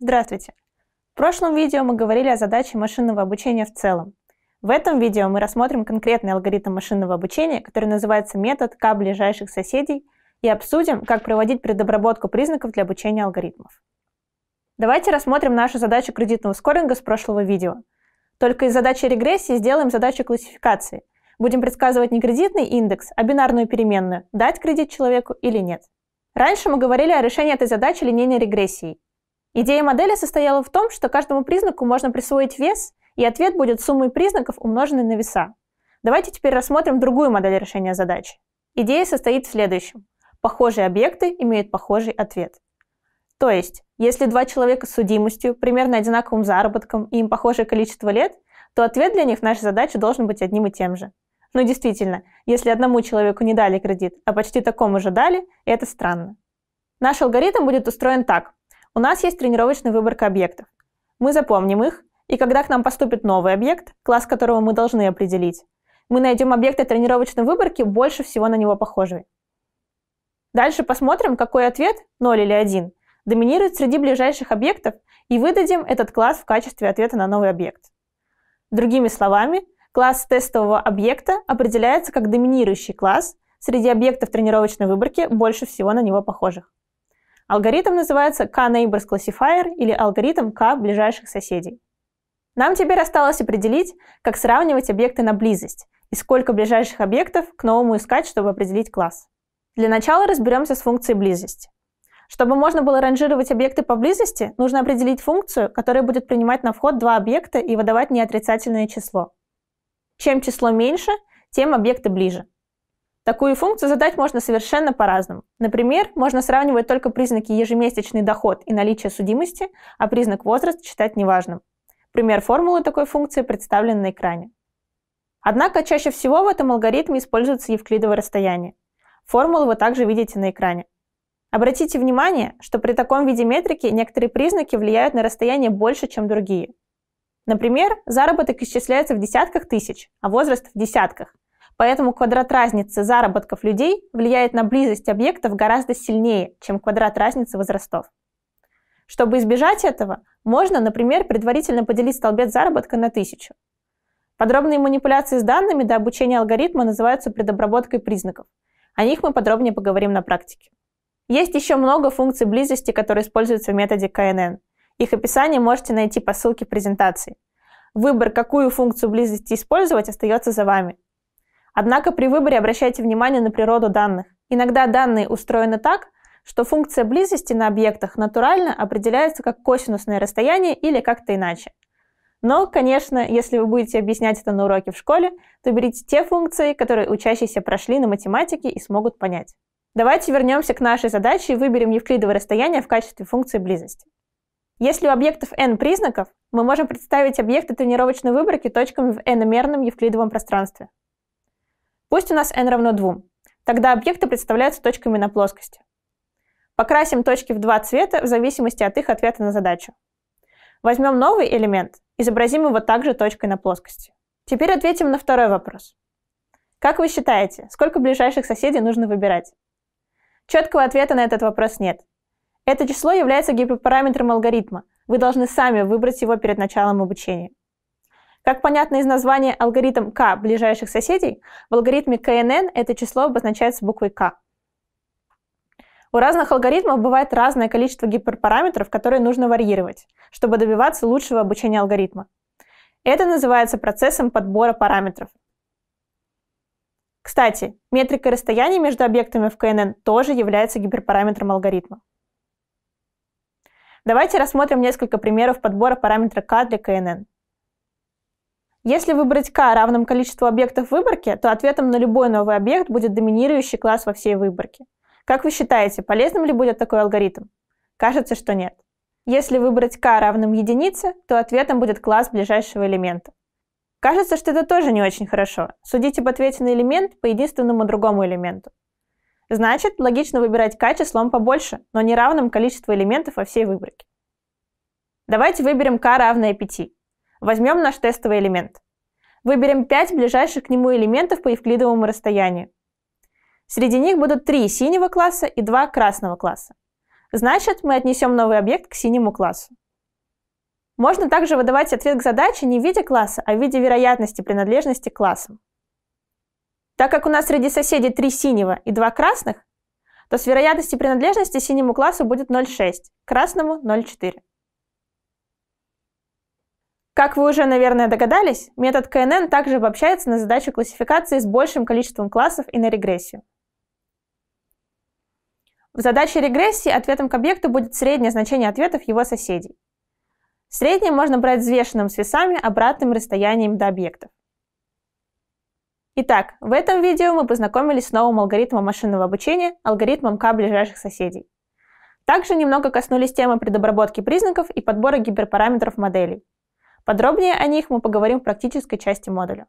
Здравствуйте! В прошлом видео мы говорили о задаче машинного обучения в целом. В этом видео мы рассмотрим конкретный алгоритм машинного обучения, который называется метод К ближайших соседей, и обсудим, как проводить предобработку признаков для обучения алгоритмов. Давайте рассмотрим нашу задачу кредитного скоринга с прошлого видео. Только из задачи регрессии сделаем задачу классификации. Будем предсказывать не кредитный индекс, а бинарную переменную, дать кредит человеку или нет. Раньше мы говорили о решении этой задачи линейной регрессией. Идея модели состояла в том, что каждому признаку можно присвоить вес, и ответ будет суммой признаков, умноженной на веса. Давайте теперь рассмотрим другую модель решения задачи. Идея состоит в следующем. Похожие объекты имеют похожий ответ. То есть, если два человека с судимостью, примерно одинаковым заработком и им похожее количество лет, то ответ для них в нашей задаче должен быть одним и тем же. Но действительно, если одному человеку не дали кредит, а почти такому же дали, это странно. Наш алгоритм будет устроен так. У нас есть тренировочная выборка объектов. Мы запомним их, и когда к нам поступит новый объект, класс которого мы должны определить, мы найдем объекты тренировочной выборки, больше всего на него похожие. Дальше посмотрим, какой ответ, 0 или 1, доминирует среди ближайших объектов, и выдадим этот класс в качестве ответа на новый объект. Другими словами, класс тестового объекта определяется как доминирующий класс среди объектов тренировочной выборки, больше всего на него похожих. Алгоритм называется K-Neighbors Classifier или алгоритм К ближайших соседей. Нам теперь осталось определить, как сравнивать объекты на близость и сколько ближайших объектов к новому искать, чтобы определить класс. Для начала разберемся с функцией близости. Чтобы можно было ранжировать объекты по близости, нужно определить функцию, которая будет принимать на вход два объекта и выдавать неотрицательное число. Чем число меньше, тем объекты ближе. Такую функцию задать можно совершенно по-разному. Например, можно сравнивать только признаки ежемесячный доход и наличие судимости, а признак возраст считать неважным. Пример формулы такой функции представлен на экране. Однако чаще всего в этом алгоритме используется евклидовое расстояние. Формулу вы также видите на экране. Обратите внимание, что при таком виде метрики некоторые признаки влияют на расстояние больше, чем другие. Например, заработок исчисляется в десятках тысяч, а возраст в десятках, Поэтому квадрат разницы заработков людей влияет на близость объектов гораздо сильнее, чем квадрат разницы возрастов. Чтобы избежать этого, можно, например, предварительно поделить столбец заработка на тысячу. Подробные манипуляции с данными до обучения алгоритма называются предобработкой признаков. О них мы подробнее поговорим на практике. Есть еще много функций близости, которые используются в методе КНН. Их описание можете найти по ссылке презентации. Выбор, какую функцию близости использовать, остается за вами. Однако при выборе обращайте внимание на природу данных. Иногда данные устроены так, что функция близости на объектах натурально определяется как косинусное расстояние или как-то иначе. Но, конечно, если вы будете объяснять это на уроке в школе, то берите те функции, которые учащиеся прошли на математике и смогут понять. Давайте вернемся к нашей задаче и выберем евклидовое расстояние в качестве функции близости. Если у объектов n признаков, мы можем представить объекты тренировочной выборки точками в n-мерном евклидовом пространстве. Пусть у нас n равно 2. Тогда объекты представляются точками на плоскости. Покрасим точки в два цвета в зависимости от их ответа на задачу. Возьмем новый элемент, изобразим его также точкой на плоскости. Теперь ответим на второй вопрос. Как вы считаете, сколько ближайших соседей нужно выбирать? Четкого ответа на этот вопрос нет. Это число является гиперпараметром алгоритма. Вы должны сами выбрать его перед началом обучения. Как понятно из названия алгоритм K ближайших соседей, в алгоритме КНН это число обозначается буквой K. У разных алгоритмов бывает разное количество гиперпараметров, которые нужно варьировать, чтобы добиваться лучшего обучения алгоритма. Это называется процессом подбора параметров. Кстати, метрика расстояния между объектами в КНН тоже является гиперпараметром алгоритма. Давайте рассмотрим несколько примеров подбора параметра K для КНН. Если выбрать k равным количеству объектов выборке, то ответом на любой новый объект будет доминирующий класс во всей выборке. Как вы считаете, полезным ли будет такой алгоритм? Кажется, что нет. Если выбрать k равным единице, то ответом будет класс ближайшего элемента. Кажется, что это тоже не очень хорошо. Судите об ответе на элемент по единственному другому элементу. Значит, логично выбирать k числом побольше, но не равным количеству элементов во всей выборке. Давайте выберем k равное 5. Возьмем наш тестовый элемент. Выберем 5 ближайших к нему элементов по евклидовому расстоянию. Среди них будут 3 синего класса и 2 красного класса. Значит, мы отнесем новый объект к синему классу. Можно также выдавать ответ к задаче не в виде класса, а в виде вероятности принадлежности к классам. Так как у нас среди соседей 3 синего и 2 красных, то с вероятностью принадлежности синему классу будет 0,6, красному 0,4. Как вы уже, наверное, догадались, метод КНН также обобщается на задачу классификации с большим количеством классов и на регрессию. В задаче регрессии ответом к объекту будет среднее значение ответов его соседей. Среднее можно брать взвешенным с весами обратным расстоянием до объектов. Итак, в этом видео мы познакомились с новым алгоритмом машинного обучения, алгоритмом К ближайших соседей. Также немного коснулись темы предобработки признаков и подбора гиперпараметров моделей. Подробнее о них мы поговорим в практической части модуля.